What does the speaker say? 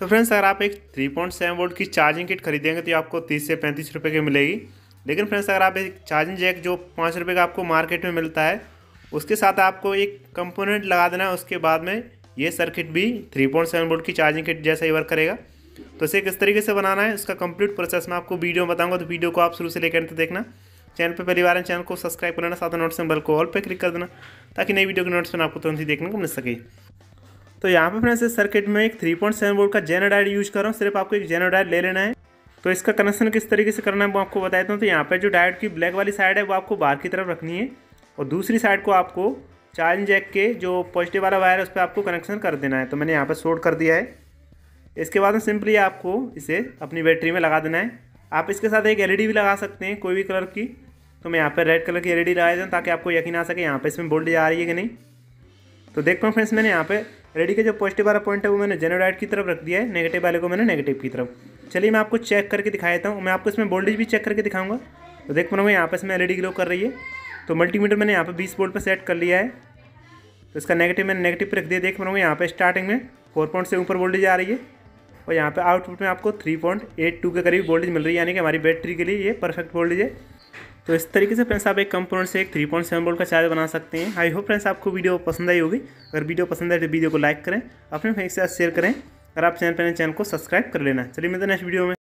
तो फ्रेंड्स अगर आप एक थ्री पॉइंट सेवन वोल्ट की चार्जिंग किट खरीदेंगे तो आपको तीस से पैंतीस रुपये की मिलेगी लेकिन फ्रेंड्स अगर आप एक चार्जिंग जैक जो पाँच रुपये का आपको मार्केट में मिलता है उसके साथ आपको एक कंपोनेंट लगा देना है उसके बाद में ये सर्किट भी थ्री पॉइंट सेवन वोल्ट की चार्जिंग किट जैसा ही वर्क करेगा तो इसे किस तरीके से बनाना है उसका कंप्लीट प्रोसेस मैं आपको वीडियो बताऊँगा तो वीडियो को आप शुरू से लेकर देखना चैनल पर पहली बार चैनल को सब्सक्राइब कर लेना साथ नोट्स बेल को ऑल पर क्लिक कर देना ताकि नई वीडियो के नोट्स आपको तुरंत ही देखने को मिल सके तो यहाँ पर फ्रेंड्स इस सर्किट में एक थ्री पॉइंट सेवन वोल्ट का जेनोडाइड यूज कर रहा हूँ सिर्फ आपको एक जेनोडाइड ले लेना है तो इसका कनेक्शन किस तरीके से करना है वो आपको बताया हूँ तो यहाँ पर जो डायोड की ब्लैक वाली साइड है वो आपको बाहर की तरफ रखनी है और दूसरी साइड को आपको चार्जिंग जैक के जो पॉजिटिव वाला वायर है उस पर आपको कनेक्शन कर देना है तो मैंने यहाँ पर शॉर्ट कर दिया है इसके बाद सिंपली आपको इसे अपनी बैटरी में लगा देना है आप इसके साथ एक एलईडी e भी लगा सकते हैं कोई भी कलर की तो मैं यहाँ पर रेड कलर की एलईडी e लगा देता हूँ ताकि आपको यकीन आ सके यहाँ पर इसमें वोल्टेज आ रही है कि नहीं तो देखता हूँ फ्रेंड्स मैंने यहाँ पर रेडी का जो पॉजिटिव वाला पॉइंट है वो मैंने राइट की तरफ रख दिया है नेगेटिव वाले को मैंने नेगेटिव की तरफ चलिए मैं आपको चेक करके दिखा देता हूँ मैं आपको इसमें वोल्टेज भी चेक करके दिखाऊंगा तो देख पा रहा हूँ यहाँ पर इसमें एल ग्लो कर रही है तो मल्टीमीटर मैंने यहाँ पर बीस वोल्ट पर सेट कर लिया है तो इसका नेगेटिव मैंने नेगेटिव रख दिया देख पा रहा हूँ यहाँ पर स्टार्टिंग में फोर पॉइंट से ऊपर वोल्टेज आ रही है और यहाँ पर आउटपुट में आपको थ्री पॉइंट एट टू के करीब वोल्टेज मिल रही है यानी कि हमारी बैटरी के लिए ये परफेक्ट वोल्टेज है तो इस तरीके से फ्रेंड्स आप एक कंपोनेंट से एक थ्री पॉइंट सेवन वोल्ट का चार्ज बना सकते हैं आई होप फ्रेंड्स आपको वीडियो पसंद आई होगी अगर वीडियो पसंद आए तो वीडियो को लाइक करें अपने फ्रेंड्स के साथ शेयर करें और आप चैनल पर चैनल को सब्सक्राइब कर लेना चलिए मिलते नेक्स्ट वीडियो में